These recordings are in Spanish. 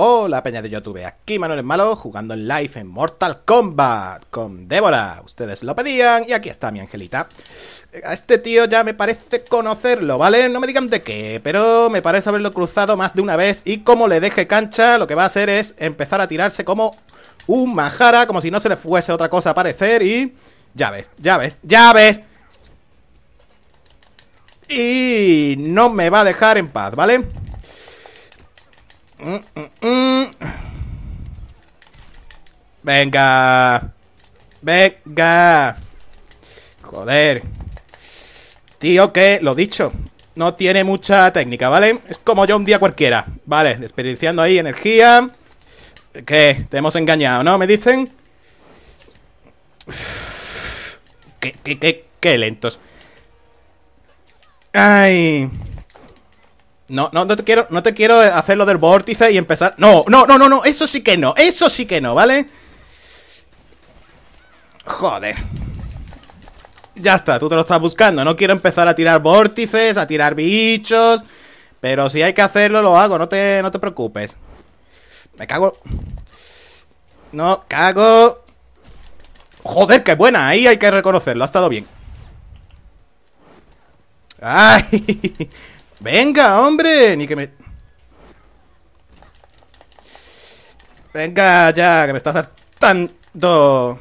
Hola peña de YouTube, aquí Manuel Malo jugando en live en Mortal Kombat con Débora. Ustedes lo pedían y aquí está mi angelita. A este tío ya me parece conocerlo, ¿vale? No me digan de qué, pero me parece haberlo cruzado más de una vez y como le deje cancha, lo que va a hacer es empezar a tirarse como un majara, como si no se le fuese otra cosa a aparecer y... Ya ves, ya ves, ya ves. Y no me va a dejar en paz, ¿vale? vale Venga. Venga. Joder. Tío, que lo dicho. No tiene mucha técnica, ¿vale? Es como yo un día cualquiera. Vale, desperdiciando ahí energía. ¿Qué? Te hemos engañado, ¿no? Me dicen. qué, qué, qué lentos. Ay. No, no, no te quiero, no te quiero hacer lo del vórtice y empezar. No, no, no, no, no. Eso sí que no. Eso sí que no, ¿vale? Joder. Ya está, tú te lo estás buscando. No quiero empezar a tirar vórtices, a tirar bichos. Pero si hay que hacerlo, lo hago. No te, no te preocupes. Me cago. No, cago. Joder, qué buena. Ahí hay que reconocerlo. Ha estado bien. ¡Ay! Venga, hombre, ni que me... Venga ya, que me estás hartando.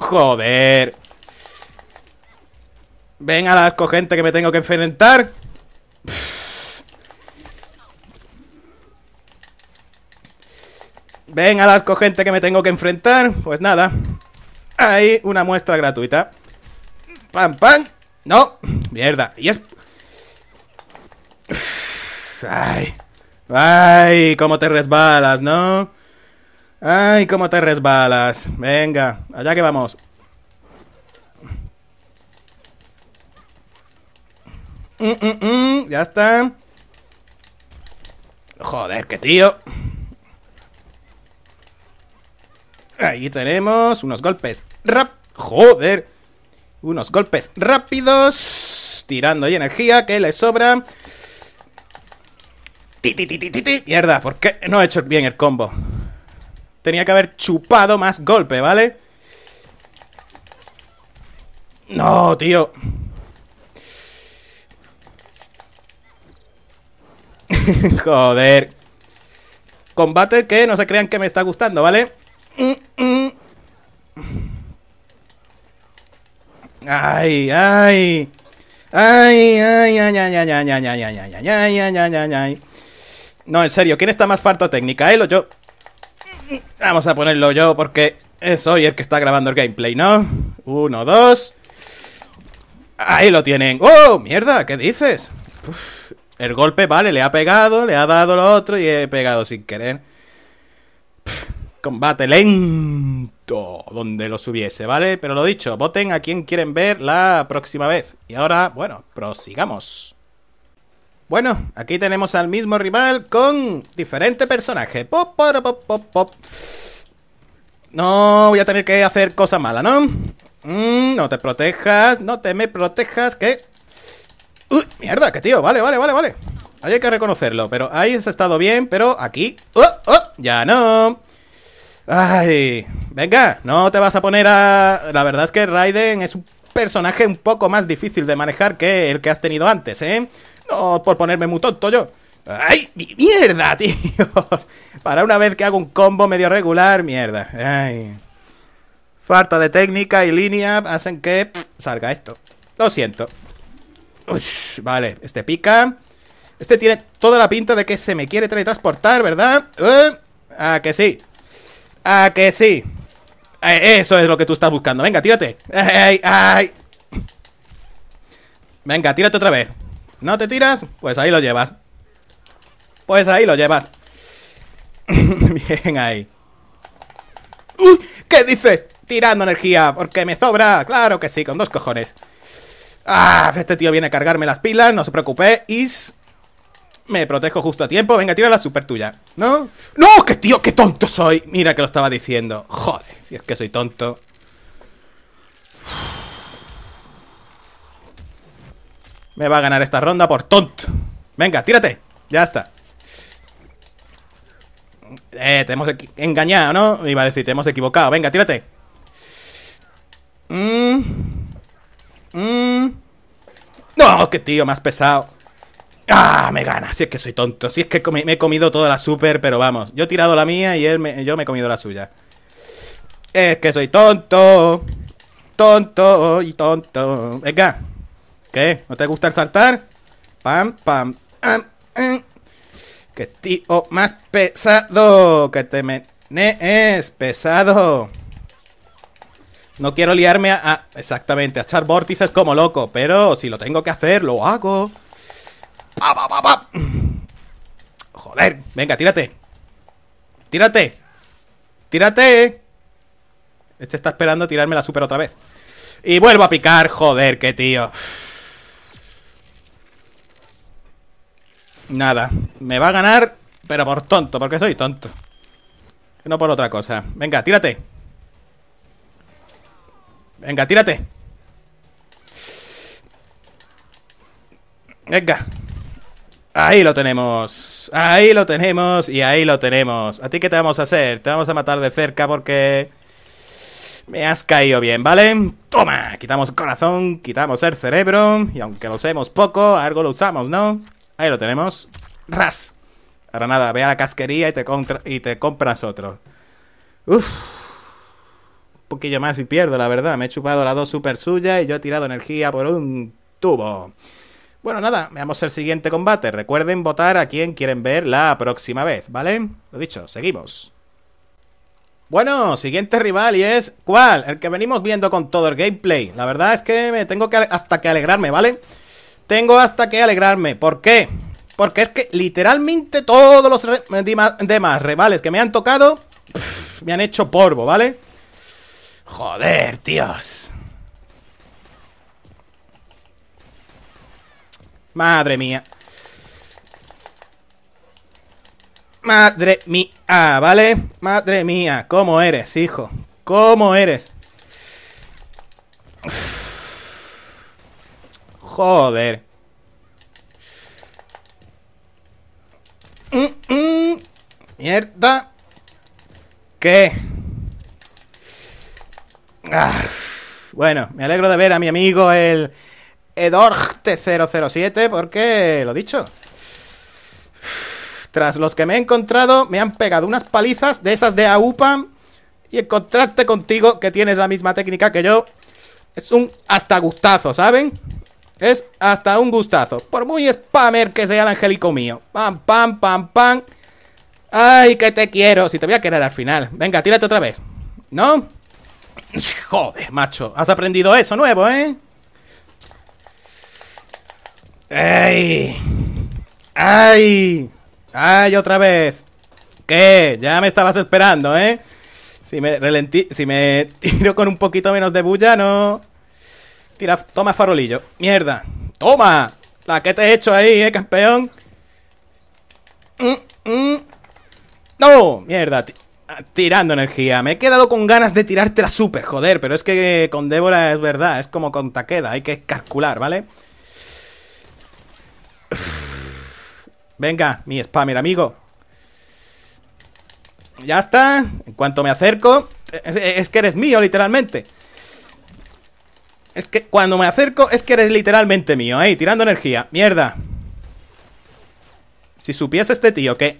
Joder. Ven a las que me tengo que enfrentar. venga a las que me tengo que enfrentar. Pues nada. Ahí una muestra gratuita. Pam, pam. No, mierda. Y es... ay, ay, cómo te resbalas, ¿no? Ay, cómo te resbalas. Venga, allá que vamos. Mm, mm, mm, ya está. Joder, qué tío. Ahí tenemos unos golpes. Rap. Joder. Unos golpes rápidos. Tirando ahí energía que le sobra. ¡Ti, ti, ti, Mierda, ¿por qué no he hecho bien el combo? Tenía que haber chupado más golpe, ¿vale? No, tío. Joder. Combate que no se crean que me está gustando, ¿vale? Mm, mm. Ay, ay. Ay, ay, ay, ay, ay, ay, ay, ay, ay, ay, ay, ay, ay, ay, ay, No, en serio, ¿quién está más farto técnica, él o yo? Vamos a ponerlo yo porque soy el que está grabando el gameplay, ¿no? Uno, dos. Ahí lo tienen. ¡Oh, mierda! ¿Qué dices? el golpe, vale, le ha pegado, le ha dado lo otro y he pegado sin querer. combate lento donde los hubiese, ¿vale? Pero lo dicho, voten a quien quieren ver la próxima vez. Y ahora, bueno, prosigamos. Bueno, aquí tenemos al mismo rival con diferente personaje. Pop, pop, pop, pop. No, voy a tener que hacer cosa mala, ¿no? Mm, no te protejas, no te me protejas, que... ¡Uy! mierda, que tío, vale, vale, vale, vale. hay que reconocerlo, pero ahí ha estado bien, pero aquí... ¡Oh, oh! Ya no. Ay, venga, no te vas a poner a... La verdad es que Raiden es un personaje un poco más difícil de manejar que el que has tenido antes, ¿eh? No por ponerme muy tonto yo. ¡Ay, mierda, tío! Para una vez que hago un combo medio regular, mierda. Ay. Falta de técnica y línea hacen que salga esto. Lo siento. vale, este pica. Este tiene toda la pinta de que se me quiere teletransportar, ¿verdad? ¡Ah, ¿A que sí? ¿A que sí? Eh, eso es lo que tú estás buscando. Venga, tírate. Ay, Venga, tírate otra vez. ¿No te tiras? Pues ahí lo llevas. Pues ahí lo llevas. Bien ahí. ¿Qué dices? Tirando energía, porque me sobra. Claro que sí, con dos cojones. Ah, este tío viene a cargarme las pilas, no se preocupe. Y me protejo justo a tiempo. Venga, tira la super tuya. ¿No? ¡No! ¡Qué tío! ¡Qué tonto soy! Mira que lo estaba diciendo. Joder. Si es que soy tonto. Me va a ganar esta ronda por tonto. Venga, tírate. Ya está. Eh, te hemos engañado, ¿no? Iba a decir, te hemos equivocado. Venga, tírate. Mm. Mm. No, qué tío, más pesado. ¡Ah! Me gana. Si es que soy tonto. Si es que me, he comido toda la super, pero vamos. Yo he tirado la mía y él yo me he comido la suya. Es que soy tonto. Tonto y tonto. Venga. ¿Qué? ¿No te gusta el saltar? Pam, pam, pam, pam Que tío más pesado. Que te es pesado. No quiero liarme a, Exactamente, a echar vórtices como loco. Pero si lo tengo que hacer, lo hago. Pa, Joder, venga, tírate. Tírate. Tírate. Este está esperando tirarme la super otra vez. Y vuelvo a picar, joder, qué tío. Nada, me va a ganar, pero por tonto, porque soy tonto. No por otra cosa. Venga, tírate. Venga, tírate. Venga. Ahí lo tenemos. Ahí lo tenemos y ahí lo tenemos. ¿A ti qué te vamos a hacer? Te vamos a matar de cerca porque... Me has caído bien, ¿vale? Toma, quitamos el corazón, quitamos el cerebro Y aunque lo usemos poco, algo lo usamos, ¿no? Ahí lo tenemos ¡Ras! Ahora nada, ve a la casquería y te, y te compras otro Uf Un poquillo más y pierdo, la verdad Me he chupado la dos super suya y yo he tirado energía por un tubo bueno, nada, veamos el siguiente combate. Recuerden votar a quien quieren ver la próxima vez, ¿vale? Lo dicho, seguimos. Bueno, siguiente rival y es ¿cuál? El que venimos viendo con todo el gameplay. La verdad es que me tengo que hasta que alegrarme, ¿vale? Tengo hasta que alegrarme. ¿Por qué? Porque es que literalmente todos los demás rivales que me han tocado me han hecho polvo, ¿vale? Joder, tíos. Madre mía. Madre mía, ¿vale? Madre mía, ¿cómo eres, hijo? ¿Cómo eres? Joder. Mm, mm. Mierda. ¿Qué? Ah, bueno, me alegro de ver a mi amigo el Edorg 007 porque, lo dicho, tras los que me he encontrado, me han pegado unas palizas de esas de AUPA. Y encontrarte contigo, que tienes la misma técnica que yo, es un hasta gustazo, ¿saben? Es hasta un gustazo. Por muy spammer que sea el angélico mío. Pam, pam, pam, pam. Ay, que te quiero. Si te voy a querer al final. Venga, tírate otra vez. ¿No? Joder, macho. Has aprendido eso nuevo, ¿eh? ¡Ay! ¡Ay! ¡Ay, otra vez! ¿Qué? Ya me estabas esperando, ¿eh? Si me, relentí, si me tiro con un poquito menos de bulla, no... Tira, toma farolillo. ¡Mierda! ¡Toma! La que te he hecho ahí, ¿eh, campeón? Mm, mm. ¡No! Mierda, ah, tirando energía. Me he quedado con ganas de tirarte la super, joder. Pero es que con Débora es verdad, es como con Taqueda hay que calcular, ¿vale? vale Venga, mi spammer, amigo. Ya está. En cuanto me acerco... Es, que eres mío, literalmente. Es que cuando me acerco es que eres literalmente mío, tirando energía. Mierda. Si supiese este tío que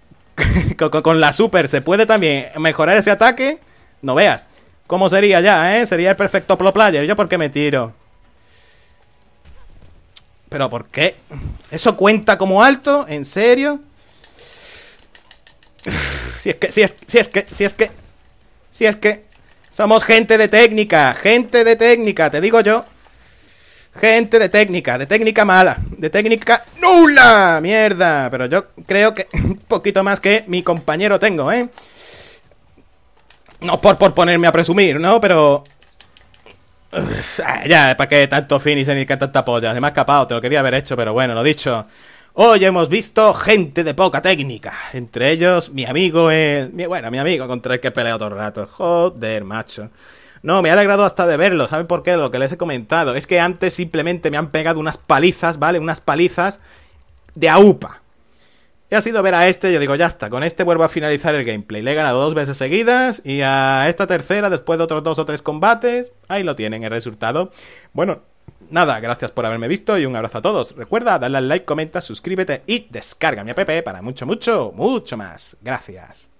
con, la super se puede también mejorar ese ataque, no veas. ¿Cómo sería ya, eh? Sería el perfecto pro player. ¿Yo por qué me tiro? ¿Pero por qué? ¿Eso cuenta como alto? ¿En serio? si es que, si es, si es que, si es que, si es que, somos gente de técnica, gente de técnica, te digo yo. Gente de técnica, de técnica mala, de técnica nula, mierda. Pero yo creo que un poquito más que mi compañero tengo, ¿eh? No por, por ponerme a presumir, ¿no? Pero Ah, ya, ¿para qué tanto fin y tanta polla? ha escapado, te lo quería haber hecho, pero bueno, lo dicho. Hoy hemos visto gente de poca técnica. Entre ellos, mi amigo, el. bueno, mi amigo contra el que he peleado todo el rato. Joder, macho. No, me ha alegrado hasta de verlo. ¿Saben por qué? Lo que les he comentado. Es que antes simplemente me han pegado unas palizas, ¿vale? Unas palizas de aupa. Y ha sido ver a este, yo digo, ya está, con este vuelvo a finalizar el gameplay. Le he ganado dos veces seguidas y a esta tercera, después de otros dos o tres combates, ahí lo tienen el resultado. Bueno, nada, gracias por haberme visto y un abrazo a todos. Recuerda darle al like, comenta, suscríbete y descarga mi app para mucho, mucho, mucho más. Gracias.